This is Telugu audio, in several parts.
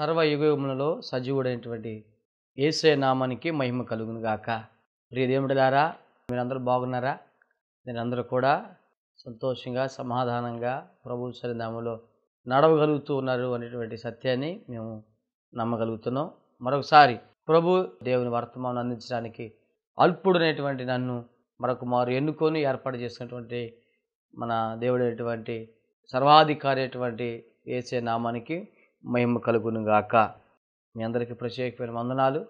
సర్వయుగములలో సజీవుడైనటువంటి ఏసే నామానికి మహిమ కలుగును గాక ప్రియదేముడులారా మీరందరూ బాగున్నారా మీరందరూ కూడా సంతోషంగా సమాధానంగా ప్రభు సరినామంలో నడవగలుగుతూ ఉన్నారు అనేటువంటి సత్యాన్ని మేము నమ్మగలుగుతున్నాం మరొకసారి ప్రభు దేవుని వర్తమానం అందించడానికి అల్పుడనేటువంటి నన్ను మరొక మారు ఎన్నుకొని ఏర్పాటు చేసినటువంటి మన దేవుడైనటువంటి సర్వాధికారి అటువంటి ఏసే నామానికి మహిమ కలుగును గాక మీ అందరికీ ప్రత్యేకమైన వందనాలు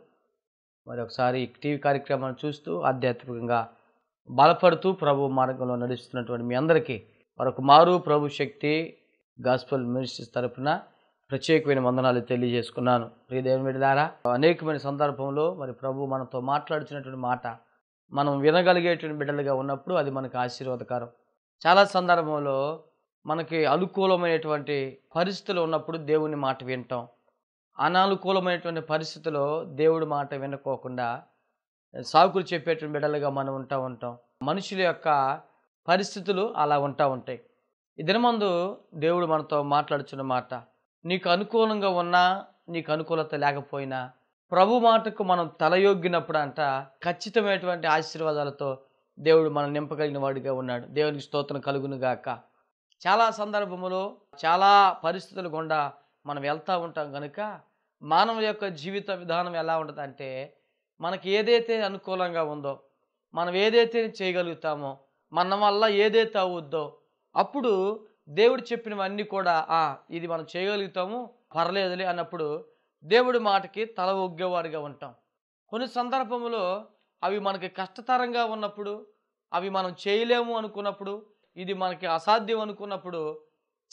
మరి ఒకసారి టీవీ కార్యక్రమాన్ని చూస్తూ ఆధ్యాత్మికంగా బలపడుతూ ప్రభు మార్గంలో నడుస్తున్నటువంటి మీ అందరికీ మరొక మారు ప్రభు శక్తి గాస్పల్ మినిస్ట్రీస్ తరఫున ప్రత్యేకమైన వందనాలు తెలియజేసుకున్నాను ప్రియదేవన్ విడిదారా అనేకమైన సందర్భంలో మరి ప్రభు మనతో మాట్లాడుతున్నటువంటి మాట మనం వినగలిగేటువంటి బిడ్డలుగా ఉన్నప్పుడు అది మనకు ఆశీర్వాదకరం చాలా సందర్భంలో మనకి అనుకూలమైనటువంటి పరిస్థితులు ఉన్నప్పుడు దేవుని మాట వింటాం అనానుకూలమైనటువంటి పరిస్థితులు దేవుడి మాట వినకోకుండా సాకులు చెప్పేటువంటి బిడ్డలుగా మనం ఉంటా ఉంటాం మనుషుల యొక్క పరిస్థితులు అలా ఉంటా ఉంటాయి ఇదినమందు దేవుడు మనతో మాట్లాడుచున్న మాట నీకు అనుకూలంగా ఉన్నా నీకు అనుకూలత లేకపోయినా ప్రభు మాటకు మనం తలయొగ్గినప్పుడు అంట ఖచ్చితమైనటువంటి ఆశీర్వాదాలతో దేవుడు మనం నింపగలిగిన వాడిగా ఉన్నాడు దేవునికి స్తోత్రం కలుగునుగాక చాలా సందర్భములో చాలా పరిస్థితులు గుండా మనం వెళ్తూ ఉంటాం కనుక మానవ యొక్క జీవిత విధానం ఎలా ఉంటుందంటే మనకి ఏదైతే అనుకూలంగా ఉందో మనం ఏదైతే చేయగలుగుతామో మన వల్ల ఏదైతే అవుద్దో అప్పుడు దేవుడు చెప్పినవన్నీ కూడా ఇది మనం చేయగలుగుతాము పర్లేదులే అన్నప్పుడు దేవుడి మాటకి తల ఒగ్గేవారుగా ఉంటాం కొన్ని సందర్భంలో అవి మనకి కష్టతరంగా ఉన్నప్పుడు అవి మనం చేయలేము అనుకున్నప్పుడు ఇది మనకి అసాధ్యం అనుకున్నప్పుడు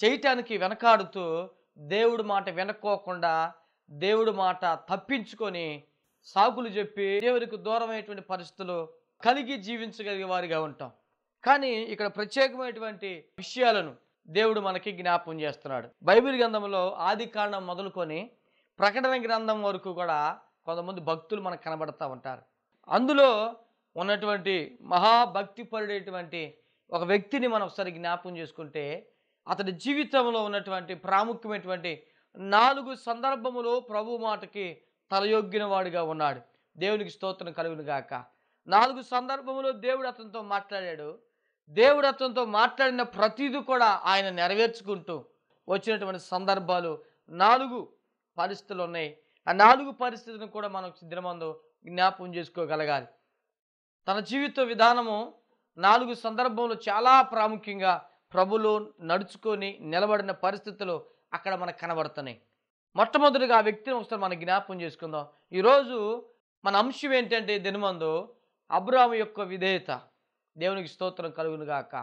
చేయటానికి వెనకాడుతూ దేవుడి మాట వినక్కోకుండా దేవుడి మాట తప్పించుకొని సాకులు చెప్పి దేవుడికి దూరమైనటువంటి పరిస్థితులు కలిగి జీవించగలిగే వారిగా ఉంటాం కానీ ఇక్కడ ప్రత్యేకమైనటువంటి విషయాలను దేవుడు మనకి జ్ఞాపం చేస్తున్నాడు బైబిల్ గ్రంథంలో ఆది కారణం మొదలుకొని ప్రకటన గ్రంథం వరకు కూడా కొంతమంది భక్తులు మనకు కనబడతా ఉంటారు అందులో ఉన్నటువంటి మహాభక్తి పరుడేటువంటి ఒక వ్యక్తిని మనం ఒకసారి జ్ఞాపకం చేసుకుంటే అతడి జీవితంలో ఉన్నటువంటి ప్రాముఖ్యమైనటువంటి నాలుగు సందర్భములో ప్రభు మాటకి తలయొగ్గిన వాడిగా ఉన్నాడు దేవునికి స్తోత్రం కలుగును గాక నాలుగు సందర్భములో దేవుడు అతనితో మాట్లాడాడు దేవుడు అతనితో మాట్లాడిన ప్రతిదీ కూడా ఆయన నెరవేర్చుకుంటూ వచ్చినటువంటి సందర్భాలు నాలుగు పరిస్థితులు ఉన్నాయి ఆ నాలుగు పరిస్థితులను కూడా మనం సిద్ధమందు జ్ఞాపకం చేసుకోగలగాలి తన జీవిత విధానము నాలుగు సందర్భంలో చాలా ప్రాముఖ్యంగా ప్రభులో నడుచుకొని నిలబడిన పరిస్థితులు అక్కడ మనకు కనబడుతున్నాయి మొట్టమొదటిగా ఆ వ్యక్తిని ఒకసారి మనం జ్ఞాపం చేసుకుందాం ఈరోజు మన అంశం ఏంటంటే దినమందు అబ్రాము యొక్క విధేయత దేవునికి స్తోత్రం కలుగునుగాక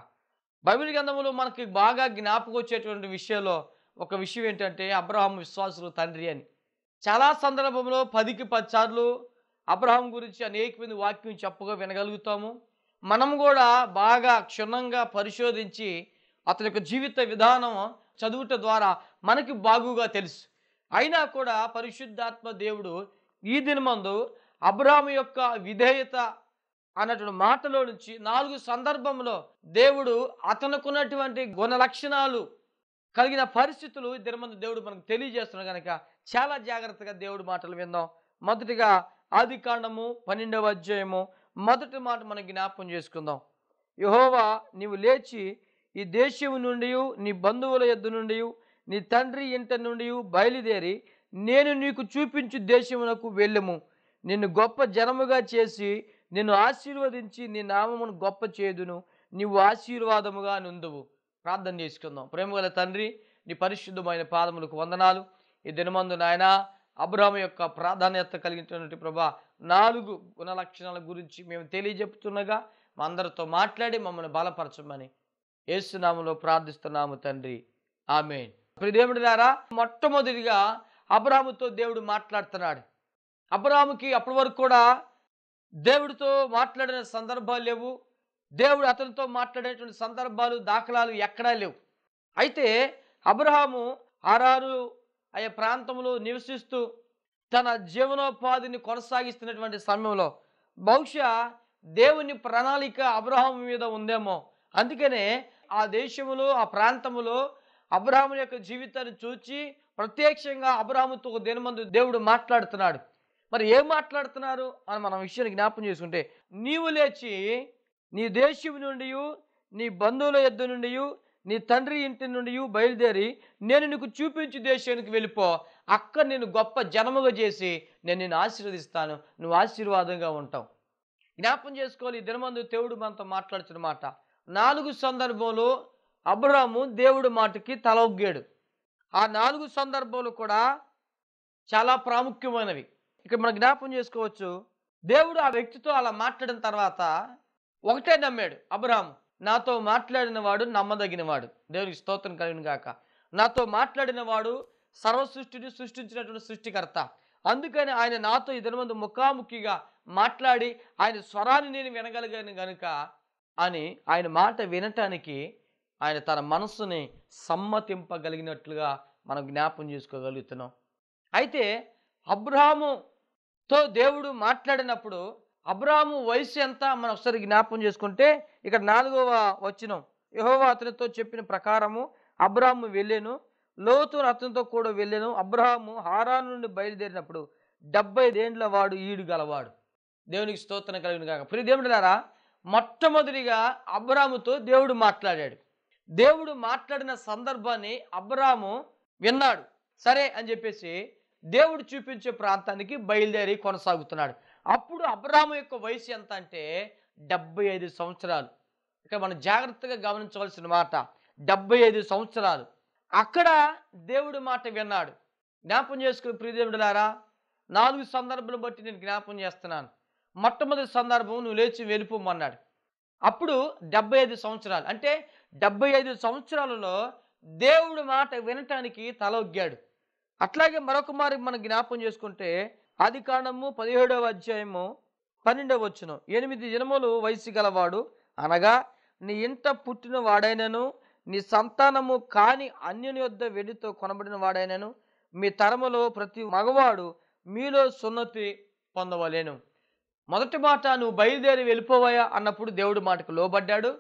బైబిల్ గ్రంథంలో మనకి బాగా జ్ఞాపకం వచ్చేటువంటి విషయంలో ఒక విషయం ఏంటంటే అబ్రహాం విశ్వాసులు తండ్రి అని చాలా సందర్భంలో పదికి పది సార్లు అబ్రహాం గురించి అనేకమైన వాక్యం చెప్పగా వినగలుగుతాము మనం కూడా బాగా క్షుణ్ణంగా పరిశోధించి అతని యొక్క జీవిత విధానం చదువుట ద్వారా మనకి బాగుగా తెలుసు అయినా కూడా పరిశుద్ధాత్మ దేవుడు ఈ దినమందు అబ్రాహం యొక్క విధేయత అన్నటువంటి మాటలో నుంచి నాలుగు సందర్భంలో దేవుడు అతనుకున్నటువంటి గుణ లక్షణాలు కలిగిన పరిస్థితులు దినమందు దేవుడు మనకు తెలియజేస్తున్నాడు కనుక చాలా జాగ్రత్తగా దేవుడి మాటలు విందాం మొదటిగా ఆది కాండము పన్నెండవ అధ్యాయము మొదటి మాట మనం జ్ఞాపం చేసుకుందాం యహోవా నీవు లేచి ఈ దేశం నుండి నీ బంధువుల ఎద్దు నుండి నీ తండ్రి ఇంట నుండి బయలుదేరి నేను నీకు చూపించు దేశమునకు వెళ్ళము నిన్ను గొప్ప జనముగా చేసి నిన్ను ఆశీర్వదించి నీ నామమును గొప్ప చేదును నీవు ఆశీర్వాదముగా నుందువు ప్రార్థన చేసుకుందాం ప్రేమగల తండ్రి నీ పరిశుద్ధమైన పాదములకు వందనాలు ఈ దినమందు నాయన అబ్రహం యొక్క ప్రాధాన్యత కలిగినటువంటి ప్రభా నాలుగు గుణలక్షణాల గురించి మేము తెలియజెప్తుండగా మా అందరితో మాట్లాడి మమ్మల్ని బలపరచమని ఏసునామలో ప్రార్థిస్తున్నాము తండ్రి ఆమె ద్వారా మొట్టమొదటిగా అబ్రాహముతో దేవుడు మాట్లాడుతున్నాడు అబ్రాహముకి అప్పటి వరకు కూడా దేవుడితో మాట్లాడిన సందర్భాలు లేవు దేవుడు అతనితో మాట్లాడేటువంటి సందర్భాలు దాఖలాలు ఎక్కడా లేవు అయితే అబ్రహాము ఆరారు అయ్యే ప్రాంతంలో నివసిస్తూ తన జీవనోపాధిని కొనసాగిస్తున్నటువంటి సమయంలో బహుశా దేవుని ప్రణాళిక అబ్రహం మీద ఉందేమో అందుకనే ఆ దేశములో ఆ ప్రాంతములో అబ్రహాం యొక్క జీవితాన్ని చూచి ప్రత్యక్షంగా అబ్రహాముతో ఒక దినమందు దేవుడు మాట్లాడుతున్నాడు మరి ఏం మాట్లాడుతున్నారు అని మనం విషయాన్ని జ్ఞాపం చేసుకుంటే నీవు లేచి నీ దేశం నుండి నీ బంధువుల యొద్ నుండి నీ తండ్రి ఇంటి నుండి బయలుదేరి నేను నీకు చూపించి దేశానికి వెళ్ళిపో అక్కడ నేను గొప్ప జనముగా చేసి నేను నిన్ను ఆశీర్వదిస్తాను నువ్వు ఆశీర్వాదంగా ఉంటావు జ్ఞాపం చేసుకోవాలి దినమందు దేవుడు మనతో మాట్లాడుతున్న మాట నాలుగు సందర్భంలో అబ్రహము దేవుడు మాటకి తల ఒగ్గాడు ఆ నాలుగు సందర్భాలు కూడా చాలా ప్రాముఖ్యమైనవి ఇక్కడ మనం జ్ఞాపం చేసుకోవచ్చు దేవుడు ఆ వ్యక్తితో అలా మాట్లాడిన తర్వాత ఒకటే నమ్మాడు అబ్రహం నాతో మాట్లాడినవాడు నమ్మదగినవాడు దేవుడికి స్తోత్రం కలిగిన గాక నాతో మాట్లాడినవాడు సర్వసృష్టిని సృష్టించినటువంటి సృష్టికర్త అందుకని ఆయన నాతో ముందు ముఖాముఖిగా మాట్లాడి ఆయన స్వరాన్ని నేను వినగలిగాను గనుక అని ఆయన మాట వినటానికి ఆయన తన మనస్సుని సమ్మతింపగలిగినట్లుగా మనం జ్ఞాపం చేసుకోగలుగుతున్నాం అయితే అబ్రహాముతో దేవుడు మాట్లాడినప్పుడు అబ్రాహాము వయసు ఎంత మనం ఒకసారి జ్ఞాపం చేసుకుంటే ఇక్కడ నాలుగవ వచ్చినం యహోవా అతనితో చెప్పిన ప్రకారము అబ్రాహాము వెళ్ళాను లోతు అతనితో కూడా వెళ్ళాను అబ్రహాము హారా నుండి బయలుదేరినప్పుడు డెబ్బై ఐదేండ్ల వాడు ఈడు గలవాడు దేవునికి స్తోత్రం కలిగిన కాక ప్రియ దేవుడిలారా మొట్టమొదటిగా అబ్రాముతో దేవుడు మాట్లాడాడు దేవుడు మాట్లాడిన సందర్భాన్ని అబ్రాము విన్నాడు సరే అని చెప్పేసి దేవుడు చూపించే ప్రాంతానికి బయలుదేరి కొనసాగుతున్నాడు అప్పుడు అబ్రాహము యొక్క వయసు ఎంత అంటే డెబ్బై ఐదు సంవత్సరాలు ఇక్కడ మనం జాగ్రత్తగా గమనించవలసిన మాట డెబ్బై ఐదు సంవత్సరాలు అక్కడ దేవుడు మాట విన్నాడు జ్ఞాపం చేసుకుని ప్రియదేవుడులారా నాలుగు సందర్భాలు బట్టి నేను జ్ఞాపం చేస్తున్నాను మొట్టమొదటి సందర్భం నువ్వు లేచి వెళ్ళిపోమన్నాడు అప్పుడు డెబ్బై ఐదు సంవత్సరాలు అంటే డెబ్బై ఐదు సంవత్సరాలలో దేవుడు మాట వినటానికి తలొగ్గాడు అట్లాగే మరొక మారి మనం జ్ఞాపం చేసుకుంటే ఆది కాండము పదిహేడవ అధ్యాయము పన్నెండవ వచ్చును ఎనిమిది జనములు వయసు గలవాడు అనగా నీ ఇంట పుట్టిన వాడైనను నీ సంతానము కాని అన్యుని యొద్ వెడితో కొనబడిన వాడైనను మీ తరములో ప్రతి మగవాడు మీలో సున్నతి పొందవలేను మొదటి మాట నువ్వు బయలుదేరి వెళ్ళిపోవాయా అన్నప్పుడు దేవుడు మాటకు లోబడ్డాడు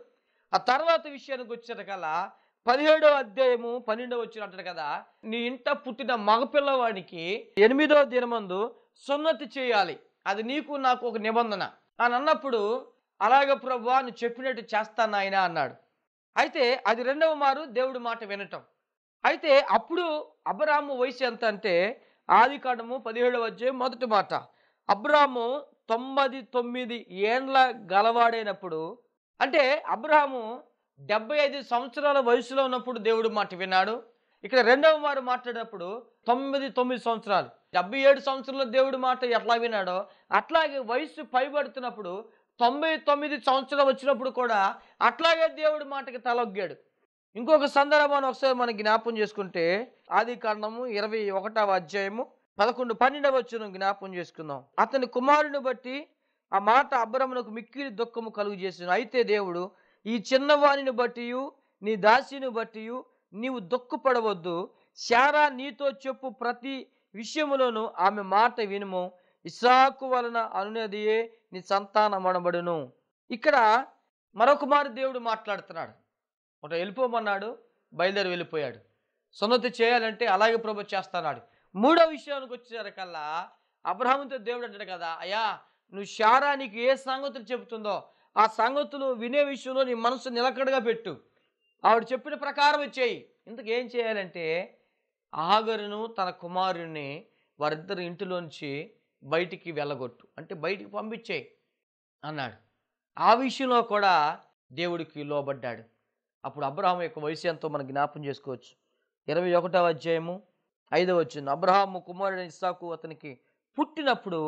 ఆ తర్వాత విషయానికి వచ్చిన వచ్చేటకల పదిహేడో అధ్యాయము పన్నెండో వచ్చిన అంటారు కదా నీ ఇంట పుట్టిన మగపిల్లవాడికి ఎనిమిదో దినమందు సున్నతి చేయాలి అది నీకు నాకు ఒక నిబంధన అని అన్నప్పుడు అలాగే ప్రభు నువ్వు చెప్పినట్టు చేస్తాను ఆయన అన్నాడు అయితే అది రెండవ మారు దేవుడి మాట వినటం అయితే అప్పుడు అబ్రాము వయసు ఎంత అంటే ఆది కాండము పదిహేడవ మొదటి మాట అబ్రాహ్ము తొమ్మిది తొమ్మిది ఏండ్ల గలవాడైనప్పుడు అంటే అబ్రాహము డెబ్బై ఐదు సంవత్సరాల వయసులో ఉన్నప్పుడు దేవుడు మాట విన్నాడు ఇక్కడ రెండవ మారు మాట్లాడేటప్పుడు తొమ్మిది తొమ్మిది సంవత్సరాలు డెబ్బై ఏడు సంవత్సరంలో దేవుడు మాట ఎట్లా విన్నాడో అట్లాగే వయసు పైబడుతున్నప్పుడు తొంభై తొమ్మిది సంవత్సరం వచ్చినప్పుడు కూడా అట్లాగే దేవుడు మాటకి తలొగ్గాడు ఇంకొక సందర్భాన్ని ఒకసారి మనం జ్ఞాపం చేసుకుంటే ఆది కాండము ఇరవై ఒకటవ అధ్యాయము పదకొండు పన్నెండవ వచ్చిన జ్ఞాపం చేసుకుందాం అతని కుమారుని బట్టి ఆ మాట అబ్రమునకు మిక్కిలి దుఃఖము కలుగు చేసిన అయితే దేవుడు ఈ చిన్నవాణిని బట్టి నీ దాసిని బట్టి నీవు దుఃఖపడవద్దు శారా నీతో చెప్పు ప్రతి విషయములోనూ ఆమె మాట వినుము ఇసాకు వలన అనునదియే నీ సంతానం అనబడును ఇక్కడ మరొకమారి దేవుడు మాట్లాడుతున్నాడు ఒక వెళ్ళిపోమన్నాడు బయలుదేరి వెళ్ళిపోయాడు సున్నతి చేయాలంటే అలాగే ప్రభు చేస్తాడు మూడో విషయానికి వచ్చేసరికల్లా అబ్రహంతో దేవుడు అంటాడు కదా అయ్యా నువ్వు శారా నీకు ఏ సంగతులు చెబుతుందో ఆ సంగతులు వినే విషయంలో నీ మనసు నిలకడగా పెట్టు ఆవిడ చెప్పిన ప్రకారం చేయి ఇంతకేం చేయాలంటే ఆగరును తన కుమారుని వారిద్దరు ఇంటిలోంచి బయటికి వెళ్ళగొట్టు అంటే బయటికి పంపించే అన్నాడు ఆ విషయంలో కూడా దేవుడికి లోబడ్డాడు అప్పుడు అబ్రహాం యొక్క వయసు ఎంతో మనం జ్ఞాపం చేసుకోవచ్చు ఇరవై ఒకటవ అధ్యాయము ఐదవ వచ్చింది అబ్రహాము కుమారుడు ఇస్సాకు అతనికి పుట్టినప్పుడు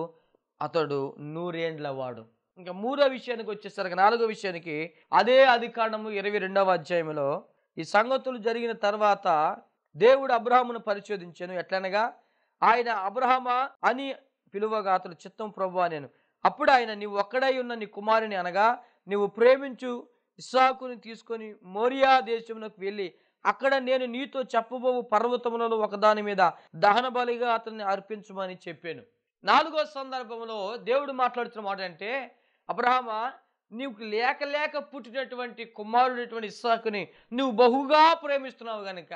అతడు నూరేండ్ల వాడు ఇంకా మూడో విషయానికి వచ్చేసరికి నాలుగో విషయానికి అదే అధికారము ఇరవై రెండవ అధ్యాయంలో ఈ సంగతులు జరిగిన తర్వాత దేవుడు అబ్రహామును పరిశోధించాను ఎట్లనగా ఆయన అబ్రహమా అని పిలువగా అతడు చిత్తం ప్రభు నేను అప్పుడు ఆయన నీవు ఒక్కడై ఉన్న నీ కుమారుని అనగా నీవు ప్రేమించు ఇస్సాకుని తీసుకొని మోరియా దేశమునకు వెళ్ళి అక్కడ నేను నీతో చెప్పబోవు పర్వతములలో ఒకదాని మీద దహన బలిగా అతన్ని అర్పించమని చెప్పాను నాలుగో సందర్భంలో దేవుడు మాట్లాడుతున్న మాట అంటే అబ్రహమ నీకు లేక లేక పుట్టినటువంటి కుమారుడైనటువంటి ఇస్సాకుని నువ్వు బహుగా ప్రేమిస్తున్నావు గనుక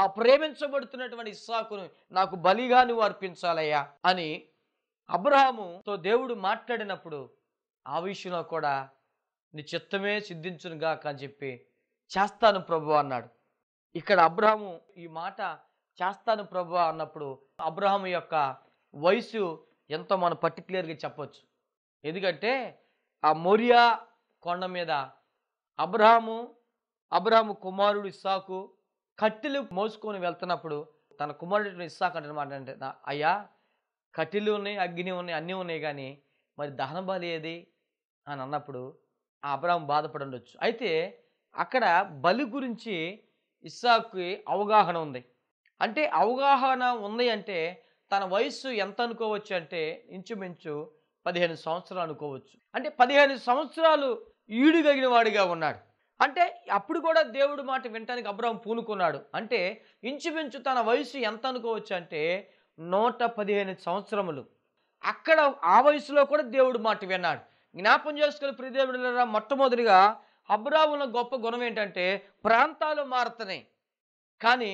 ఆ ప్రేమించబడుతున్నటువంటి ఇస్సాకును నాకు బలిగా నువ్వు అర్పించాలయ్యా అని అబ్రహాముతో దేవుడు మాట్లాడినప్పుడు ఆ విషయంలో కూడా నీ చిత్తమే గాక అని చెప్పి చేస్తాను ప్రభు అన్నాడు ఇక్కడ అబ్రహము ఈ మాట చేస్తాను ప్రభు అన్నప్పుడు అబ్రహం యొక్క వయసు ఎంతో మనం పర్టికులర్గా చెప్పొచ్చు ఎందుకంటే ఆ మోరియా కొండ మీద అబ్రహాము అబ్రహము కుమారుడు ఇస్సాకు కట్టెలు మోసుకొని వెళ్తున్నప్పుడు తన కుమారుడు ఇస్సాకు అంటే అంటే అయ్యా కట్టెలు ఉన్నాయి అగ్ని ఉన్నాయి అన్నీ ఉన్నాయి కానీ మరి దహన బలి ఏది అని అన్నప్పుడు ఆ అబ్రాహం బాధపడుండొచ్చు అయితే అక్కడ బలి గురించి ఇస్సాక్కి అవగాహన ఉంది అంటే అవగాహన ఉంది అంటే తన వయస్సు ఎంత అనుకోవచ్చు అంటే ఇంచుమించు పదిహేను సంవత్సరాలు అనుకోవచ్చు అంటే పదిహేను సంవత్సరాలు ఈడుగగిన వాడిగా ఉన్నాడు అంటే అప్పుడు కూడా దేవుడు మాట వినటానికి అబ్రాహం పూనుకున్నాడు అంటే ఇంచుమించు తన వయసు ఎంత అనుకోవచ్చు అంటే నూట పదిహేను సంవత్సరములు అక్కడ ఆ వయసులో కూడా దేవుడు మాట విన్నాడు జ్ఞాపం చేసుకుని ప్రిదేవుడు మొట్టమొదటిగా ఉన్న గొప్ప గుణం ఏంటంటే ప్రాంతాలు మారుతున్నాయి కానీ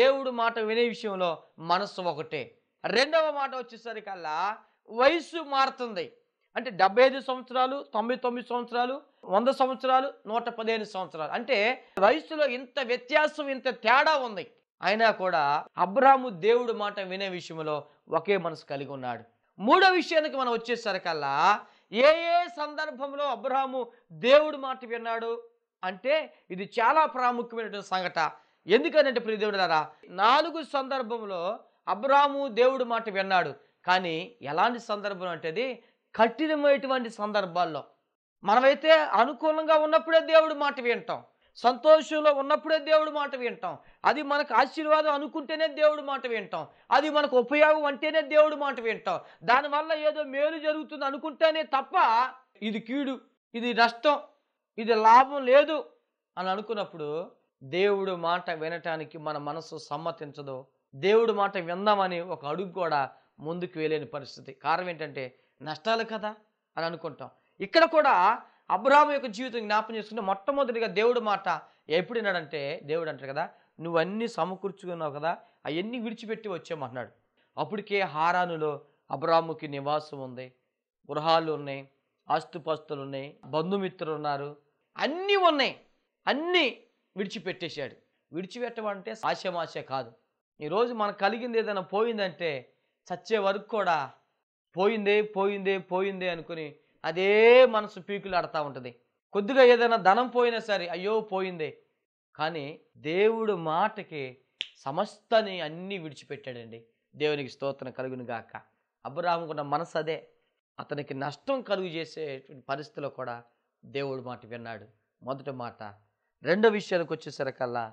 దేవుడు మాట వినే విషయంలో మనస్సు ఒకటే రెండవ మాట వచ్చేసరికల్లా వయసు మారుతుంది అంటే డెబ్బై ఐదు సంవత్సరాలు తొంభై తొమ్మిది సంవత్సరాలు వంద సంవత్సరాలు నూట పదిహేను సంవత్సరాలు అంటే వయసులో ఇంత వ్యత్యాసం ఇంత తేడా ఉంది అయినా కూడా అబ్రాహాము దేవుడు మాట వినే విషయంలో ఒకే మనసు కలిగి ఉన్నాడు మూడో విషయానికి మనం వచ్చేసరికల్లా ఏ ఏ సందర్భంలో అబ్రహాము దేవుడు మాట విన్నాడు అంటే ఇది చాలా ప్రాముఖ్యమైనటువంటి సంఘట ఎందుకనంటే ప్రియదేవుడారా నాలుగు సందర్భంలో అబ్రాహాము దేవుడు మాట విన్నాడు కానీ ఎలాంటి సందర్భం అంటేది కఠినమైనటువంటి సందర్భాల్లో మనమైతే అనుకూలంగా ఉన్నప్పుడే దేవుడు మాట వింటాం సంతోషంలో ఉన్నప్పుడే దేవుడు మాట వింటాం అది మనకు ఆశీర్వాదం అనుకుంటేనే దేవుడు మాట వింటాం అది మనకు ఉపయోగం అంటేనే దేవుడు మాట వింటాం దానివల్ల ఏదో మేలు జరుగుతుంది అనుకుంటేనే తప్ప ఇది కీడు ఇది నష్టం ఇది లాభం లేదు అని అనుకున్నప్పుడు దేవుడు మాట వినటానికి మన మనసు సమ్మతించదు దేవుడు మాట విందామని ఒక అడుగు కూడా ముందుకు వెళ్ళని పరిస్థితి కారణం ఏంటంటే నష్టాలు కదా అని అనుకుంటాం ఇక్కడ కూడా అబ్రహాం యొక్క జీవితం జ్ఞాపం చేసుకుంటే మొట్టమొదటిగా దేవుడు మాట ఎప్పుడున్నాడంటే దేవుడు అంటారు కదా నువ్వన్నీ సమకూర్చుకున్నావు కదా అవన్నీ విడిచిపెట్టి వచ్చామన్నాడు అప్పటికే హారానులో అబ్రాహ్ముకి నివాసం ఉంది గృహాలు ఉన్నాయి ఆస్తుపాస్తులు ఉన్నాయి బంధుమిత్రులు ఉన్నారు అన్నీ ఉన్నాయి అన్నీ విడిచిపెట్టేశాడు విడిచిపెట్టడం అంటే ఆశమాశ కాదు ఈరోజు మనకు కలిగింది ఏదైనా పోయిందంటే చచ్చే వరకు కూడా పోయిందే పోయిందే పోయిందే అనుకుని అదే మనసు పీకులాడుతూ ఉంటుంది కొద్దిగా ఏదైనా ధనం పోయినా సరే అయ్యో పోయిందే కానీ దేవుడు మాటకి సమస్తని అన్నీ విడిచిపెట్టాడండి దేవునికి స్తోత్రం కలుగును గాక అబ్రాహంకున్న మనసు అదే అతనికి నష్టం కలుగు చేసే పరిస్థితిలో కూడా దేవుడు మాట విన్నాడు మొదటి మాట రెండో విషయానికి వచ్చేసరికల్లా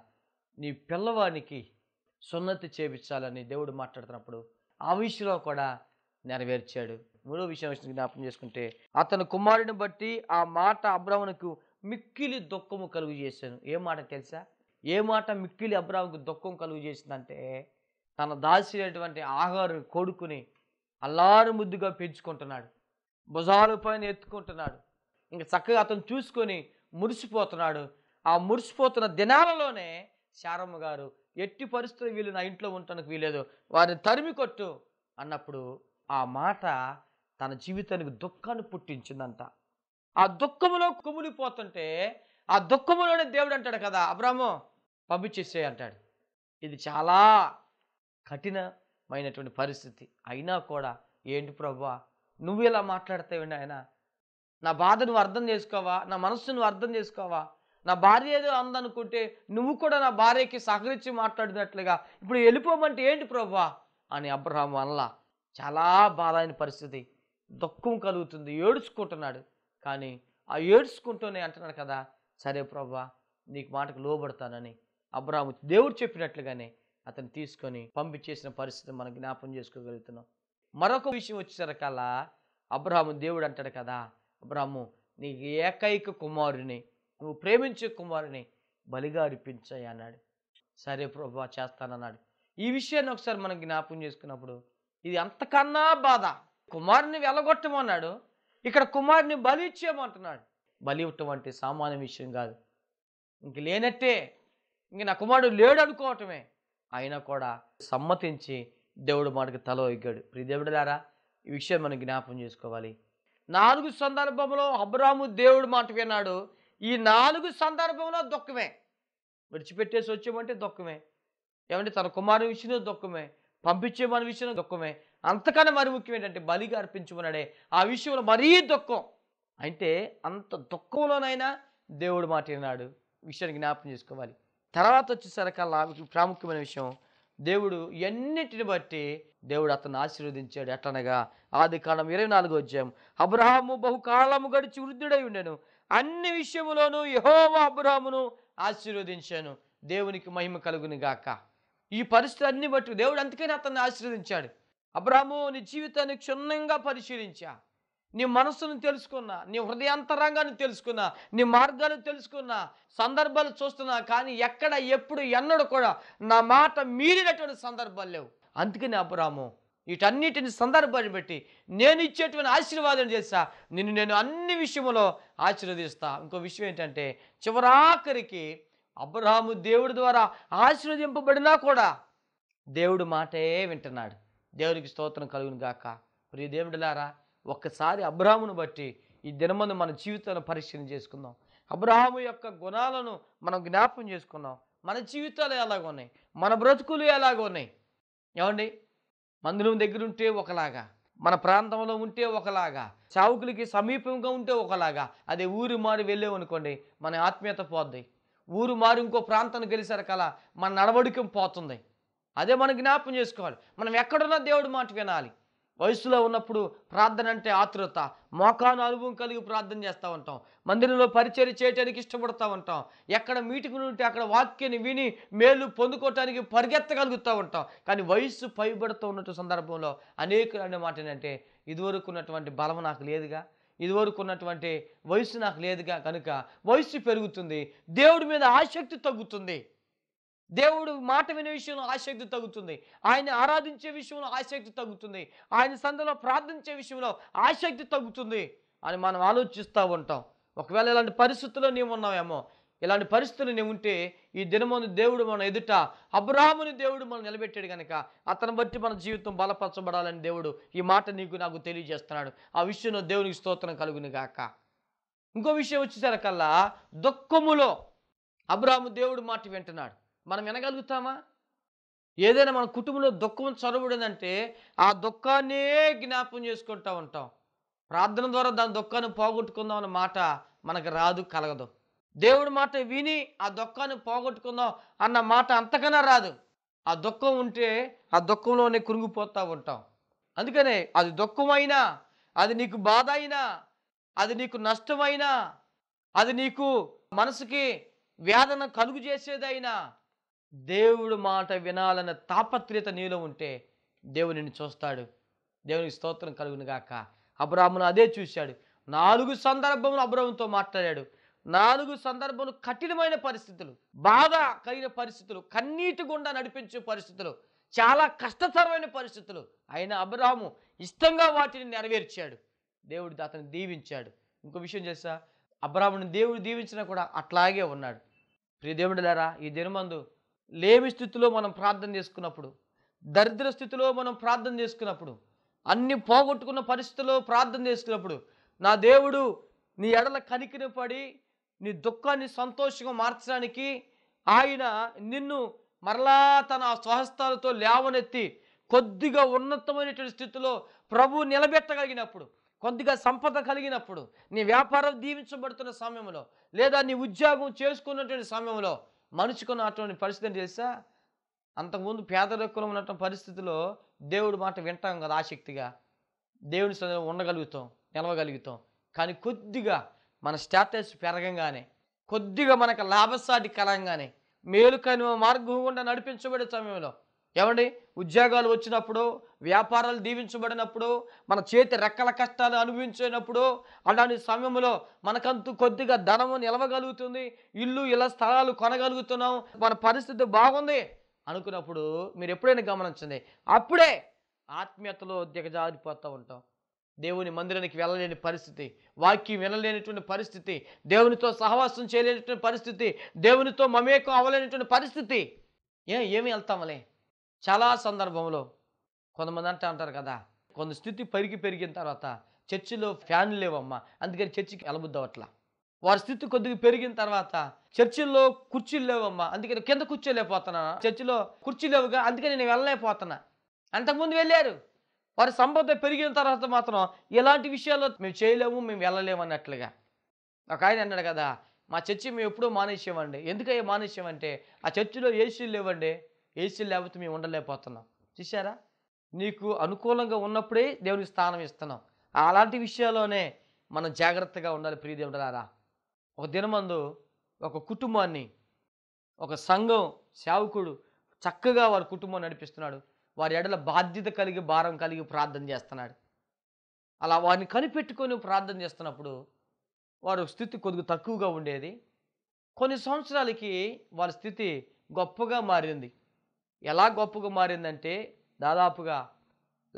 నీ పిల్లవానికి సున్నతి చేపించాలని దేవుడు మాట్లాడుతున్నప్పుడు ఆ విషయంలో కూడా నెరవేర్చాడు మూడో విషయం జ్ఞాపకం చేసుకుంటే అతను కుమారుడిని బట్టి ఆ మాట అబ్రాహ్మణకు మిక్కిలి దుఃఖము కలుగు చేశాను ఏ మాట తెలుసా ఏ మాట మిక్కిలి అబ్రాహ్మకు దుఃఖం కలుగు చేసిందంటే తన దాసినటువంటి ఆహారు కొడుకుని అల్లారు ముద్దుగా పెంచుకుంటున్నాడు భుజాల పైన ఎత్తుకుంటున్నాడు ఇంకా చక్కగా అతను చూసుకొని మురిసిపోతున్నాడు ఆ మురిసిపోతున్న దినాలలోనే శారమ్మ గారు ఎట్టి పరిస్థితులు వీళ్ళు నా ఇంట్లో ఉండటానికి వీలేదు వారిని తరిమి కొట్టు అన్నప్పుడు ఆ మాట తన జీవితానికి దుఃఖాన్ని పుట్టించిందంట ఆ దుఃఖంలో కుమిలిపోతుంటే ఆ దుఃఖంలోనే దేవుడు అంటాడు కదా అబ్రాహ్మ పంపించేసే అంటాడు ఇది చాలా కఠినమైనటువంటి పరిస్థితి అయినా కూడా ఏంటి ప్రభా నువ్వు ఇలా మాట్లాడతావండి ఆయన నా బాధ నువ్వు అర్థం చేసుకోవా నా మనస్సు నువ్వు అర్థం చేసుకోవా నా భార్య ఏదో అందనుకుంటే నువ్వు కూడా నా భార్యకి సహకరించి మాట్లాడినట్లుగా ఇప్పుడు వెళ్ళిపోమంటే ఏంటి ప్రభా అని అబ్రహాం అనలా చాలా బాధైన పరిస్థితి దుఃఖం కలుగుతుంది ఏడుచుకుంటున్నాడు కానీ ఆ ఏడుచుకుంటూనే అంటున్నాడు కదా సరే ప్రభా నీకు మాటకు లోబడతానని అబ్రాము దేవుడు చెప్పినట్లుగానే అతను తీసుకొని పంపించేసిన పరిస్థితి మనం జ్ఞాపం చేసుకోగలుగుతున్నాం మరొక విషయం వచ్చేసరికల్లా అబ్రాహము దేవుడు అంటాడు కదా అబ్రాహము నీ ఏకైక కుమారుని నువ్వు ప్రేమించే కుమారుని బలిగా అర్పించాయి అన్నాడు సరే ప్రభా చేస్తానన్నాడు ఈ విషయాన్ని ఒకసారి మనం జ్ఞాపం చేసుకున్నప్పుడు ఇది అంతకన్నా బాధ కుమారుని వెలగొట్టమన్నాడు ఇక్కడ కుమారుని బలి ఇచ్చేయమంటున్నాడు బలి ఇవ్వటం అంటే సామాన్య విషయం కాదు ఇంక లేనట్టే ఇంక నా కుమారుడు లేడు అనుకోవటమే అయినా కూడా సమ్మతించి దేవుడు మాటకు తల ఎగ్గాడు ప్రియదేవుడులారా ఈ విషయం మనం జ్ఞాపం చేసుకోవాలి నాలుగు సందర్భంలో అబ్రాము దేవుడు మాట విన్నాడు ఈ నాలుగు సందర్భంలో దుఃఖమే విడిచిపెట్టేసి వచ్చామంటే దుఃఖమే ఏమంటే తన కుమారుడు విషయంలో దుఃఖమే పంపించేమని విషయం దుఃఖమే అంతకన్నా మరి ముఖ్యం ఏంటంటే బలిగా అర్పించుకున్నాడే ఆ విషయంలో మరీ దుఃఖం అంటే అంత దుఃఖంలోనైనా దేవుడు విన్నాడు విషయాన్ని జ్ఞాపం చేసుకోవాలి తర్వాత వచ్చేసరికల్లా ప్రాముఖ్యమైన విషయం దేవుడు ఎన్నిటిని బట్టి దేవుడు అతను ఆశీర్వదించాడు ఎట్లనగా ఆది కాలం ఇరవై నాలుగు వచ్చాం అబ్రహాము బహుకాలము గడిచి వృద్ధుడై ఉండెను అన్ని విషయములోనూ యహోవా అబ్రహామును ఆశీర్వదించాను దేవునికి మహిమ కలుగుని గాక ఈ పరిస్థితి అన్ని బట్టి దేవుడు అందుకని అతన్ని ఆశీర్వదించాడు అబ్రాహము నీ జీవితాన్ని క్షుణ్ణంగా పరిశీలించా నీ మనస్సును తెలుసుకున్నా నీ హృదయాంతరంగాన్ని తెలుసుకున్నా నీ మార్గాలు తెలుసుకున్నా సందర్భాలు చూస్తున్నా కానీ ఎక్కడ ఎప్పుడు ఎన్నడూ కూడా నా మాట మీరినటువంటి సందర్భాలు లేవు అందుకని అబ్రాము వీటన్నిటిని సందర్భాన్ని బట్టి నేను ఇచ్చేటువంటి ఆశీర్వాదం చేస్తా నిన్ను నేను అన్ని విషయంలో ఆశీర్వదిస్తా ఇంకో విషయం ఏంటంటే చివరాఖరికి అబ్రహాము దేవుడి ద్వారా ఆశీర్వదింపబడినా కూడా దేవుడు మాటే వింటున్నాడు దేవుడికి స్తోత్రం కలుగును గాక ప్రియ దేవుడిలారా ఒక్కసారి అబ్రహామును బట్టి ఈ దినమందు మన జీవితాలను పరిశీలన చేసుకుందాం అబ్రహాము యొక్క గుణాలను మనం జ్ఞాపం చేసుకున్నాం మన జీవితాలు ఎలాగ ఉన్నాయి మన బ్రతుకులు ఎలాగ ఉన్నాయి ఏమండి మందిరం దగ్గర ఉంటే ఒకలాగా మన ప్రాంతంలో ఉంటే ఒకలాగా చావుకులకి సమీపంగా ఉంటే ఒకలాగా అదే ఊరు మారి వెళ్ళామనుకోండి మన ఆత్మీయత పోద్ది ఊరు మారు ఇంకో ప్రాంతాన్ని గెలిచారు కల మన నడవడికం పోతుంది అదే మనం జ్ఞాపం చేసుకోవాలి మనం ఎక్కడున్నా దేవుడు మాట వినాలి వయసులో ఉన్నప్పుడు ప్రార్థన అంటే ఆతృత మోకాను అనుభవం కలిగి ప్రార్థన చేస్తూ ఉంటాం మందిరంలో పరిచయం చేయడానికి ఇష్టపడుతూ ఉంటాం ఎక్కడ మీటింగ్ ఉంటే అక్కడ వాక్యాన్ని విని మేలు పొందుకోవటానికి పరిగెత్తగలుగుతూ ఉంటాం కానీ వయస్సు పైబడుతూ ఉన్నటువంటి సందర్భంలో అనేకులు అనే మాట ఏంటంటే ఇదివరకు ఉన్నటువంటి బలం నాకు లేదుగా ఇదివరకు ఉన్నటువంటి వయసు నాకు లేదుగా కనుక వయసు పెరుగుతుంది దేవుడి మీద ఆసక్తి తగ్గుతుంది దేవుడు మాట వినే విషయంలో ఆసక్తి తగ్గుతుంది ఆయన ఆరాధించే విషయంలో ఆసక్తి తగ్గుతుంది ఆయన సందలో ప్రార్థించే విషయంలో ఆసక్తి తగ్గుతుంది అని మనం ఆలోచిస్తూ ఉంటాం ఒకవేళ ఇలాంటి పరిస్థితుల్లో నీవు ఉన్నావేమో ఇలాంటి పరిస్థితులు నేను ఉంటే ఈ దినమును దేవుడు మన ఎదుట అబ్రాహ్ముని దేవుడు మనం నిలబెట్టాడు కనుక అతను బట్టి మన జీవితం బలపరచబడాలని దేవుడు ఈ మాట నీకు నాకు తెలియజేస్తున్నాడు ఆ విషయంలో దేవునికి స్తోత్రం కలుగును గాక ఇంకో విషయం వచ్చేసరికల్లా దుఃఖములో అబ్రాహ్ము దేవుడు మాట వింటున్నాడు మనం వినగలుగుతామా ఏదైనా మన కుటుంబంలో దుఃఖం చొరబడిందంటే ఆ దుఃఖాన్నే జ్ఞాపం చేసుకుంటూ ఉంటాం ప్రార్థన ద్వారా దాని దుఃఖాన్ని పోగొట్టుకుందాం అన్న మాట మనకు రాదు కలగదు దేవుడి మాట విని ఆ దుఃఖాన్ని పోగొట్టుకుందాం అన్న మాట అంతకన్నా రాదు ఆ దుఃఖం ఉంటే ఆ దుఃఖంలోనే కురుంగిపోతూ ఉంటాం అందుకనే అది దుఃఖమైనా అది నీకు బాధ అయినా అది నీకు నష్టమైనా అది నీకు మనసుకి వేదన కలుగు చేసేదైనా దేవుడు మాట వినాలన్న తాపత్రయత నీలో ఉంటే దేవుడు నిన్ను చూస్తాడు దేవునికి స్తోత్రం కలుగునుగాక అబ్రాహ్మను అదే చూశాడు నాలుగు సందర్భంలో అబ్రాహ్మంతో మాట్లాడాడు నాలుగు సందర్భాలు కఠినమైన పరిస్థితులు బాధ కలిగిన పరిస్థితులు కన్నీటి గుండా నడిపించే పరిస్థితులు చాలా కష్టతరమైన పరిస్థితులు అయిన అబ్రహము ఇష్టంగా వాటిని నెరవేర్చాడు దేవుడు అతను దీవించాడు ఇంకో విషయం చేస్తా అబ్రాహ్మణ్ని దేవుడు దీవించినా కూడా అట్లాగే ఉన్నాడు ప్రియ దేవుడిలారా ఈ దినమందు లేమి స్థితిలో మనం ప్రార్థన చేసుకున్నప్పుడు దరిద్ర స్థితిలో మనం ప్రార్థన చేసుకున్నప్పుడు అన్ని పోగొట్టుకున్న పరిస్థితుల్లో ప్రార్థన చేసుకున్నప్పుడు నా దేవుడు నీ ఎడల కనికిన పడి నీ దుఃఖాన్ని సంతోషంగా మార్చడానికి ఆయన నిన్ను మరలా తన స్వహస్తాలతో లేవనెత్తి కొద్దిగా ఉన్నతమైనటువంటి స్థితిలో ప్రభు నిలబెట్టగలిగినప్పుడు కొద్దిగా సంపద కలిగినప్పుడు నీ వ్యాపారం దీవించబడుతున్న సమయంలో లేదా నీ ఉద్యోగం చేసుకున్నటువంటి సమయంలో మనుషుకున్నటువంటి పరిస్థితి తెలుసా అంతకుముందు పేదరికంలో ఉన్నటువంటి పరిస్థితిలో దేవుడు మాట వింటాం కదా ఆసక్తిగా దేవుని ఉండగలుగుతాం నిలవగలుగుతాం కానీ కొద్దిగా మన స్టేటస్ పెరగంగానే కొద్దిగా మనకు లాభసాటి కలంగానే మేలుకని మార్గం గుండా నడిపించబడే సమయంలో ఏమండి ఉద్యోగాలు వచ్చినప్పుడు వ్యాపారాలు దీవించబడినప్పుడు మన చేతి రెక్కల కష్టాలు అనుభవించినప్పుడు అలాంటి సమయంలో మనకంతు కొద్దిగా ధనము నిలవగలుగుతుంది ఇల్లు ఇలా స్థలాలు కొనగలుగుతున్నాం మన పరిస్థితి బాగుంది అనుకున్నప్పుడు మీరు ఎప్పుడైనా గమనించండి అప్పుడే ఆత్మీయతలో దిగజారిపోతూ ఉంటాం దేవుని మందిరానికి వెళ్ళలేని పరిస్థితి వాక్యం వినలేనటువంటి పరిస్థితి దేవునితో సహవాసం చేయలేనటువంటి పరిస్థితి దేవునితో మమేకం అవ్వలేనటువంటి పరిస్థితి ఏ ఏమి వెళ్తామలే చాలా సందర్భంలో కొంతమంది అంటే అంటారు కదా కొంత స్థితి పెరిగి పెరిగిన తర్వాత చర్చిలో ఫ్యాన్లు లేవమ్మా అందుకని చర్చికి వెళ్ళబుద్దవట్లా వారి స్థితి కొద్దిగా పెరిగిన తర్వాత చర్చిల్లో కుర్చీలు లేవమ్మా అందుకని కింద కూర్చోలేకపోతున్నా చర్చిలో కుర్చీ లేవుగా అందుకని నేను వెళ్ళలేకపోతున్నా అంతకుముందు వెళ్ళారు వారి సంబంధం పెరిగిన తర్వాత మాత్రం ఎలాంటి విషయాల్లో మేము చేయలేము మేము వెళ్ళలేము అన్నట్లుగా ఒక ఆయన అన్నాడు కదా మా చర్చి మేము ఎప్పుడూ మానేసేవండి ఎందుకయ్యే మానేసేవంటే ఆ చర్చిలో ఏసీలు లేవండి ఏసీలు లేకపోతే మేము ఉండలేకపోతున్నాం చూసారా నీకు అనుకూలంగా ఉన్నప్పుడే దేవునికి స్థానం ఇస్తున్నాం అలాంటి విషయాల్లోనే మనం జాగ్రత్తగా ఉండాలి ప్రియదేవుడారా ఒక దినమందు ఒక కుటుంబాన్ని ఒక సంఘం సేవకుడు చక్కగా వారి కుటుంబం నడిపిస్తున్నాడు వారి ఎడల బాధ్యత కలిగి భారం కలిగి ప్రార్థన చేస్తున్నాడు అలా వారిని కనిపెట్టుకొని ప్రార్థన చేస్తున్నప్పుడు వారు స్థితి కొద్దిగా తక్కువగా ఉండేది కొన్ని సంవత్సరాలకి వారి స్థితి గొప్పగా మారింది ఎలా గొప్పగా మారిందంటే దాదాపుగా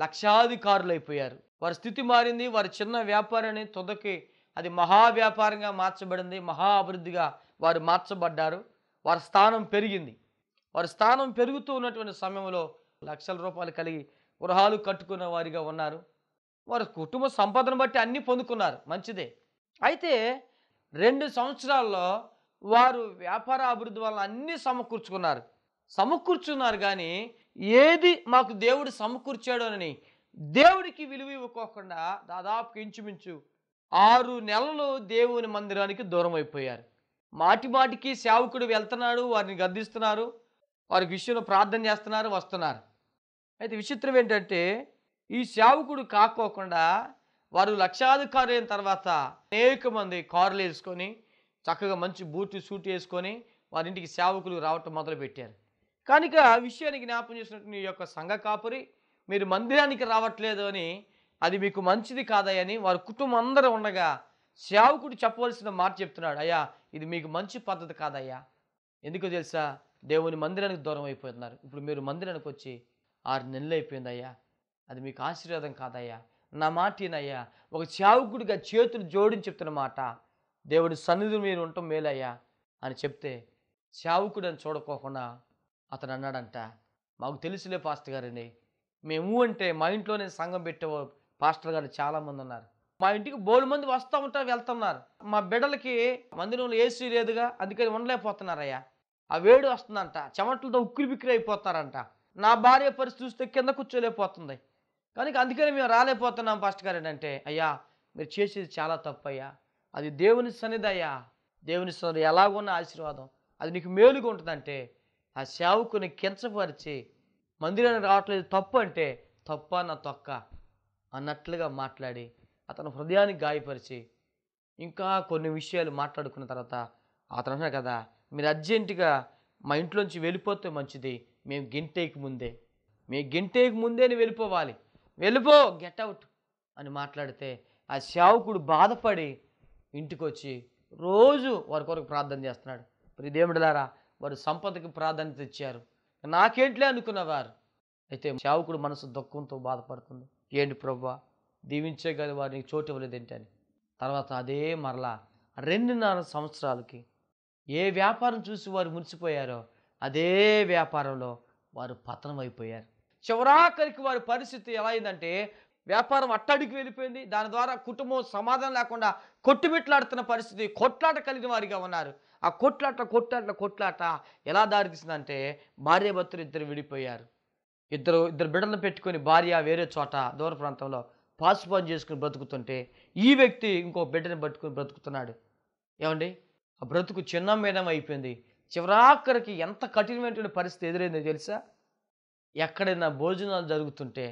లక్షాధికారులు అయిపోయారు వారి స్థితి మారింది వారి చిన్న వ్యాపారాన్ని తొదకి అది మహా వ్యాపారంగా మార్చబడింది మహా అభివృద్ధిగా వారు మార్చబడ్డారు వారి స్థానం పెరిగింది వారి స్థానం పెరుగుతూ ఉన్నటువంటి సమయంలో లక్షల రూపాయలు కలిగి గృహాలు కట్టుకున్న వారిగా ఉన్నారు వారు కుటుంబ సంపదను బట్టి అన్నీ పొందుకున్నారు మంచిదే అయితే రెండు సంవత్సరాల్లో వారు వ్యాపార అభివృద్ధి వల్ల అన్నీ సమకూర్చుకున్నారు సమకూర్చున్నారు కానీ ఏది మాకు దేవుడు సమకూర్చాడు అని దేవుడికి విలువ ఇవ్వకోకుండా దాదాపు ఇంచుమించు ఆరు నెలలు దేవుని మందిరానికి దూరం అయిపోయారు మాటి మాటికి సేవకుడు వెళ్తున్నాడు వారిని గద్దిస్తున్నారు వారి విషయంలో ప్రార్థన చేస్తున్నారు వస్తున్నారు అయితే విచిత్రం ఏంటంటే ఈ సేవకుడు కాకోకుండా వారు లక్షాధికారి అయిన తర్వాత అనేక మంది కార్లు వేసుకొని చక్కగా మంచి బూట్లు సూట్ వేసుకొని వారి ఇంటికి సేవకులు రావటం మొదలుపెట్టారు కనుక విషయానికి జ్ఞాపం చేసినట్టు ఈ యొక్క సంఘ కాపురి మీరు మందిరానికి రావట్లేదు అని అది మీకు మంచిది అని వారి కుటుంబం అందరూ ఉండగా సేవకుడు చెప్పవలసిన మాట చెప్తున్నాడు అయ్యా ఇది మీకు మంచి పద్ధతి కాదయ్యా ఎందుకో తెలుసా దేవుని మందిరానికి దూరం అయిపోతున్నారు ఇప్పుడు మీరు మందిరానికి వచ్చి ఆరు నెలలు అయిపోయిందయ్యా అది మీకు ఆశీర్వాదం కాదయ్యా నా మాట ఏనయ్యా ఒక చావుకుడిగా చేతులు జోడించి చెప్తున్న మాట దేవుడి సన్నిధి మీరు ఉండటం మేలయ్యా అని చెప్తే చావుకుడు అని చూడకోకుండా అతను అన్నాడంట మాకు తెలుసులే పాస్టర్ గారిని మేము అంటే మా ఇంట్లోనే సంఘం పెట్టే పాస్టర్ గారు చాలామంది ఉన్నారు మా ఇంటికి బోలు మంది వస్తూ ఉంటారు వెళ్తున్నారు మా బిడ్డలకి మందిరంలో ఏసీ లేదుగా అందుకని ఉండలేకపోతున్నారయ్యా ఆ వేడి వస్తుందంట చెమట్లతో ఉక్కిరి బిక్కిరి అయిపోతారంట నా భార్య పరిస్థితి చూస్తే కింద కూర్చోలేకపోతుంది కానీ అందుకని మేము రాలేకపోతున్నాం ఫస్ట్ గారు ఏంటంటే అయ్యా మీరు చేసేది చాలా తప్పయ్యా అది దేవుని సన్నిధి అయ్యా దేవుని సన్నిధి ఎలాగున్న ఆశీర్వాదం అది నీకు మేలుగా ఉంటుందంటే ఆ సేవకుని కించపరిచి మందిరానికి రావట్లేదు తప్పు అంటే తప్ప నా తొక్క అన్నట్లుగా మాట్లాడి అతను హృదయానికి గాయపరిచి ఇంకా కొన్ని విషయాలు మాట్లాడుకున్న తర్వాత అతను కదా మీరు అర్జెంటుగా మా ఇంట్లోంచి వెళ్ళిపోతే మంచిది మేము గింటేకి ముందే మీ గింటేకి ముందే నువ్వు వెళ్ళిపోవాలి వెళ్ళిపో గెట్అవుట్ అని మాట్లాడితే ఆ సేవకుడు బాధపడి ఇంటికి వచ్చి రోజు వారి కొరకు ప్రార్థన చేస్తున్నాడు మరి దేవుడిలారా వారు సంపదకి ప్రాధాన్యత ఇచ్చారు నాకేంట్లే అనుకున్నవారు అయితే సేవకుడు మనసు దుఃఖంతో బాధపడుతుంది ఏంటి ప్రభా దీవించగలి వారిని చోటు ఏంటని తర్వాత అదే మరలా రెండున్నర సంవత్సరాలకి ఏ వ్యాపారం చూసి వారు మురిసిపోయారో అదే వ్యాపారంలో వారు పతనం అయిపోయారు చివరాఖరికి వారి పరిస్థితి ఎలా అయిందంటే వ్యాపారం అట్టడికి వెళ్ళిపోయింది దాని ద్వారా కుటుంబం సమాధానం లేకుండా కొట్టుమిట్లాడుతున్న పరిస్థితి కొట్లాట కలిగిన వారిగా ఉన్నారు ఆ కొట్లాట కొట్లాట కొట్లాట ఎలా దారితీసిందంటే భర్తలు ఇద్దరు విడిపోయారు ఇద్దరు ఇద్దరు బిడ్డలను పెట్టుకొని భార్య వేరే చోట దూర ప్రాంతంలో పని చేసుకుని బ్రతుకుతుంటే ఈ వ్యక్తి ఇంకో బిడ్డని పట్టుకుని బ్రతుకుతున్నాడు ఏమండి ఆ బ్రతుకు మీద అయిపోయింది చివరాఖరికి ఎంత కఠినమైనటువంటి పరిస్థితి ఎదురైందో తెలుసా ఎక్కడైనా భోజనాలు జరుగుతుంటే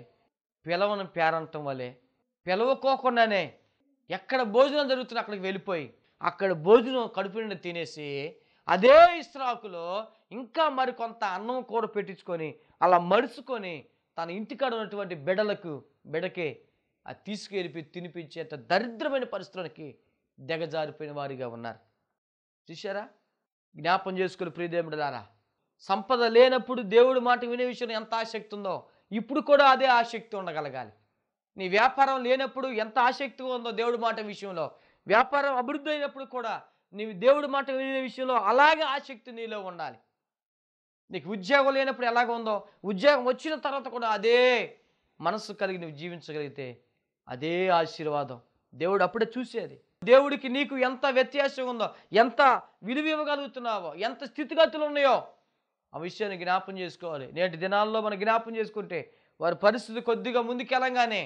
పిలవను పేరంటం వలె పిలవకోకుండానే ఎక్కడ భోజనం జరుగుతుందో అక్కడికి వెళ్ళిపోయి అక్కడ భోజనం కడుపు తినేసి అదే ఇస్రాకులో ఇంకా మరి కొంత అన్నం కూర పెట్టించుకొని అలా మడుచుకొని తన ఇంటికాడ ఉన్నటువంటి బిడలకు బిడకే అది తీసుకెళ్ళిపోయి తినిపించేంత దరిద్రమైన పరిస్థితులకి దిగజారిపోయిన వారిగా ఉన్నారు చూసారా జ్ఞాపం చేసుకుని ప్రియదేవుడారా సంపద లేనప్పుడు దేవుడు మాట వినే విషయంలో ఎంత ఆసక్తి ఉందో ఇప్పుడు కూడా అదే ఆసక్తి ఉండగలగాలి నీ వ్యాపారం లేనప్పుడు ఎంత ఆసక్తిగా ఉందో దేవుడు మాట విషయంలో వ్యాపారం అభివృద్ధి అయినప్పుడు కూడా నీవు దేవుడు మాట వినే విషయంలో అలాగే ఆసక్తి నీలో ఉండాలి నీకు ఉద్యోగం లేనప్పుడు ఎలాగ ఉందో ఉద్యోగం వచ్చిన తర్వాత కూడా అదే మనసు కలిగి నువ్వు జీవించగలిగితే అదే ఆశీర్వాదం దేవుడు అప్పుడే చూసేది దేవుడికి నీకు ఎంత వ్యత్యాసం ఉందో ఎంత విలువ ఇవ్వగలుగుతున్నావో ఎంత స్థితిగతులు ఉన్నాయో ఆ విషయాన్ని జ్ఞాపం చేసుకోవాలి నేటి దినాల్లో మనం జ్ఞాపం చేసుకుంటే వారి పరిస్థితి కొద్దిగా ముందుకెళ్ళంగానే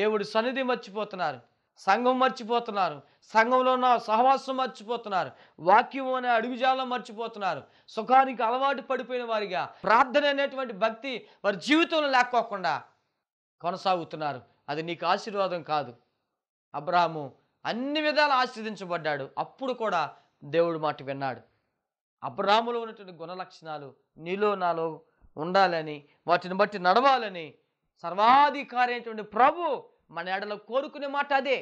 దేవుడు సన్నిధి మర్చిపోతున్నారు సంఘం మర్చిపోతున్నారు సంఘంలో ఉన్న సహవాసం మర్చిపోతున్నారు వాక్యం అనే అడుగుజాలం మర్చిపోతున్నారు సుఖానికి అలవాటు పడిపోయిన వారిగా ప్రార్థన అనేటువంటి భక్తి వారి జీవితంలో లేకోకుండా కొనసాగుతున్నారు అది నీకు ఆశీర్వాదం కాదు అబ్రాహము అన్ని విధాలు ఆశీర్దించబడ్డాడు అప్పుడు కూడా దేవుడు మాట విన్నాడు అబ్రాములో ఉన్నటువంటి గుణలక్షణాలు నీలో నాలో ఉండాలని వాటిని బట్టి నడవాలని సర్వాధికారి అయినటువంటి ప్రభు మన ఏడలో కోరుకునే మాట అదే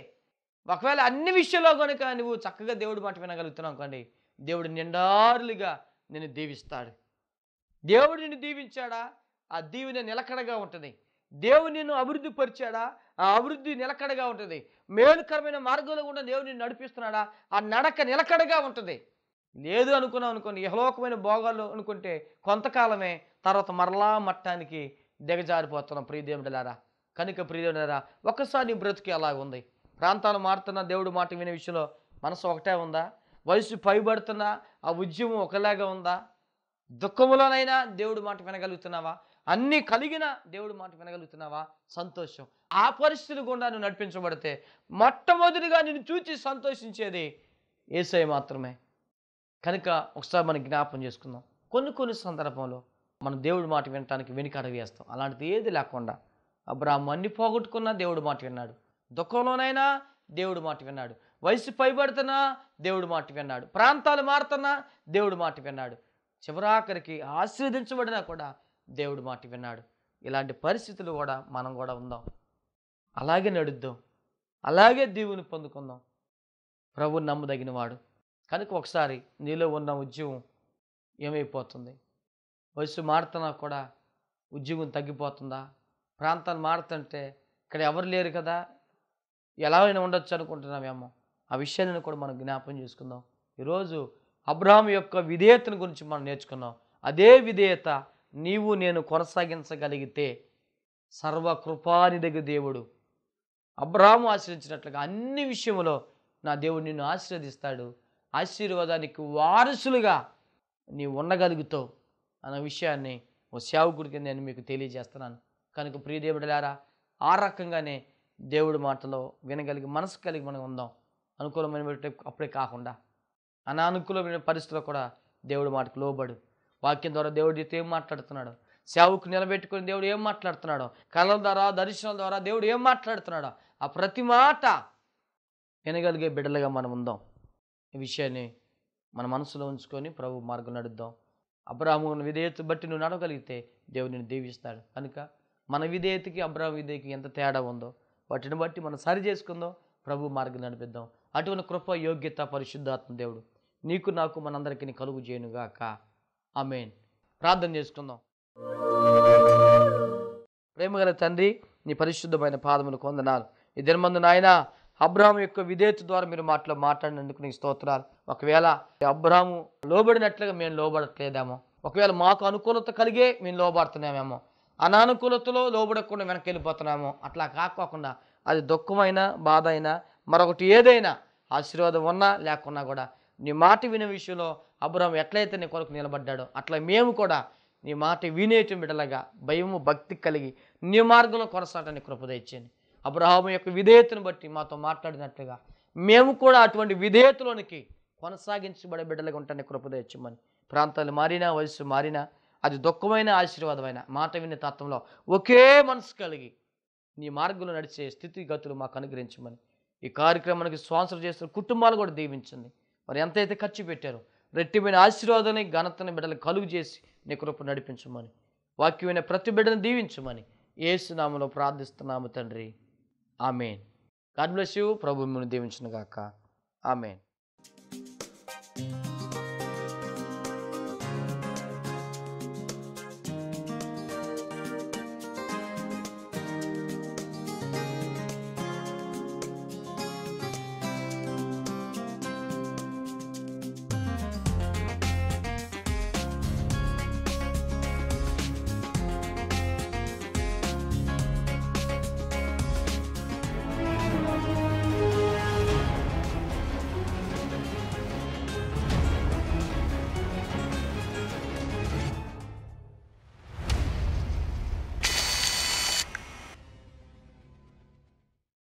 ఒకవేళ అన్ని విషయంలో కనుక నువ్వు చక్కగా దేవుడు మాట వినగలుగుతున్నావు అనుకోండి దేవుడు నిండారులుగా నేను దీవిస్తాడు దేవుడు నిన్ను దీవించాడా ఆ దీవిని నిలకడగా ఉంటుంది దేవుని నిన్ను అభివృద్ధి పరిచాడా ఆ అభివృద్ధి నిలకడగా ఉంటుంది మేలుకరమైన మార్గంలో కూడా దేవుని నడిపిస్తున్నాడా ఆ నడక నిలకడగా ఉంటుంది లేదు అనుకున్నాం అనుకోండి యహలోకమైన భోగాలు అనుకుంటే కొంతకాలమే తర్వాత మరలా మట్టానికి దిగజారిపోతున్నాం ప్రియదేవుడలారా కనుక ప్రియదేవుడలారా ఒక్కసారి నీ బ్రతికి ఉంది ప్రాంతాలు మారుతున్న దేవుడు మాట వినే విషయంలో మనసు ఒకటే ఉందా వయసు పైబడుతున్నా ఆ ఉద్యమం ఒకలాగా ఉందా దుఃఖములోనైనా దేవుడు మాట వినగలుగుతున్నావా అన్నీ కలిగిన దేవుడు మాట వినగలుగుతున్నావా సంతోషం ఆ పరిస్థితులు గుండా నువ్వు నడిపించబడితే మొట్టమొదటిగా నిన్ను చూచి సంతోషించేది ఏసై మాత్రమే కనుక ఒకసారి మనం జ్ఞాపం చేసుకుందాం కొన్ని కొన్ని సందర్భంలో మనం దేవుడి మాట వినటానికి వెనుక వేస్తాం అలాంటిది ఏది లేకుండా అబ్రాహ్మ అన్ని పోగొట్టుకున్నా దేవుడు మాట విన్నాడు దుఃఖంలోనైనా దేవుడు మాట విన్నాడు వయసు పైబడుతున్నా దేవుడు మాట విన్నాడు ప్రాంతాలు మారుతున్నా దేవుడు మాట విన్నాడు చివరాఖరికి ఆశీర్వదించబడినా కూడా దేవుడు మాట విన్నాడు ఇలాంటి పరిస్థితులు కూడా మనం కూడా ఉందాం అలాగే నడుద్దాం అలాగే దేవుని పొందుకుందాం ప్రభు నమ్మదగినవాడు కనుక ఒకసారి నీలో ఉన్న ఉద్యమం ఏమైపోతుంది వయసు మారుతున్నా కూడా ఉద్యోగం తగ్గిపోతుందా ప్రాంతాన్ని మారుతుంటే ఇక్కడ ఎవరు లేరు కదా ఎలా అయినా ఉండొచ్చు అనుకుంటున్నామేమో ఆ విషయాన్ని కూడా మనం జ్ఞాపం చేసుకుందాం ఈరోజు అబ్రహాం యొక్క విధేయతను గురించి మనం నేర్చుకున్నాం అదే విధేయత నీవు నేను కొనసాగించగలిగితే దగ్గర దేవుడు అబ్రహాము ఆశ్రయించినట్లుగా అన్ని విషయంలో నా దేవుడు నిన్ను ఆశీర్వదిస్తాడు ఆశీర్వాదానికి వారసులుగా నీవు ఉండగలుగుతావు అన్న విషయాన్ని ఓ సేవకుడికి నేను మీకు తెలియజేస్తున్నాను కనుక ప్రియదేవుడులారా ఆ రకంగానే దేవుడి మాటలో వినగలిగి మనసు కలిగి మనం ఉందాం అనుకూలమైన అప్పుడే కాకుండా అనానుకూలమైన పరిస్థితిలో కూడా దేవుడు మాటకు లోబడు వాక్యం ద్వారా దేవుడు ఏం మాట్లాడుతున్నాడు సేవకు నిలబెట్టుకుని దేవుడు ఏం మాట్లాడుతున్నాడో కళల ద్వారా దర్శనాల ద్వారా దేవుడు ఏం మాట్లాడుతున్నాడో ఆ ప్రతి మాట వినగలిగే బిడ్డలుగా మనం ఉందాం ఈ విషయాన్ని మన మనసులో ఉంచుకొని ప్రభు మార్గం నడుద్దాం అబ్రాహ్మ విధేయత బట్టి నువ్వు నడవగలిగితే దేవుడిని దీవిస్తాడు కనుక మన విధేయతకి అబ్రాహ్మ విధేయకి ఎంత తేడా ఉందో వాటిని బట్టి మనం సరి చేసుకుందాం ప్రభు మార్గం నడిపిద్దాం అటువంటి కృప యోగ్యత పరిశుద్ధాత్మ దేవుడు నీకు నాకు మనందరికీ కలుగు చేయనుగాక ఆమెన్ ప్రార్థన చేసుకుందాం ప్రేమగల తండ్రి నీ పరిశుద్ధమైన పాదములు కొందనాలు ఈ దినమందు నాయన అబ్రాహం యొక్క విధేయత ద్వారా మీరు మాటలో మాట్లాడినందుకు నీకు స్తోత్రాలు ఒకవేళ అబ్రాహము లోబడినట్లుగా మేము లోబడట్లేదేమో ఒకవేళ మాకు అనుకూలత కలిగే మేము లోబడుతున్నామేమో అనానుకూలతలో లోబడకుండా వెనక్కి వెళ్ళిపోతున్నాము అట్లా కాకోకుండా అది దుఃఖమైనా బాధ అయినా మరొకటి ఏదైనా ఆశీర్వాదం ఉన్నా లేకున్నా కూడా నీ మాట వినే విషయంలో అబ్రహం ఎట్లయితే నీ కొరకు నిలబడ్డాడో అట్లా మేము కూడా నీ మాట వినేటి బిడలగా భయము భక్తి కలిగి నీ మార్గంలో కొనసాగటాన్ని కృపదయించండి అబ్రహం యొక్క విధేయతను బట్టి మాతో మాట్లాడినట్లుగా మేము కూడా అటువంటి విధేయతలోనికి కొనసాగించబడే బిడ్డలుగా ఉంటాన్ని కృపదయించమని ప్రాంతాలు మారినా వయసు మారినా అది దుఃఖమైన ఆశీర్వాదమైన మాట విన్న తత్వంలో ఒకే మనసు కలిగి నీ మార్గంలో నడిచే స్థితిగతులు మాకు అనుగ్రహించమని ఈ కార్యక్రమానికి స్పాన్సర్ చేస్తున్న కుటుంబాలు కూడా దీవించింది మరి ఎంతైతే ఖర్చు పెట్టారో రెట్టిపోయిన ఆశీర్వాదాన్ని ఘనతని బిడ్డలు కలుగు చేసి నీ కృప నడిపించమని వాక్యమైన ప్రతి బిడ్డను దీవించమని ఏసునామలో ప్రార్థిస్తున్నాము తండ్రి ఆమెన్ గాడ్ బ్లెస్ యూ ప్రభు మిమ్మల్ని దీవించిన గాక ఆమెన్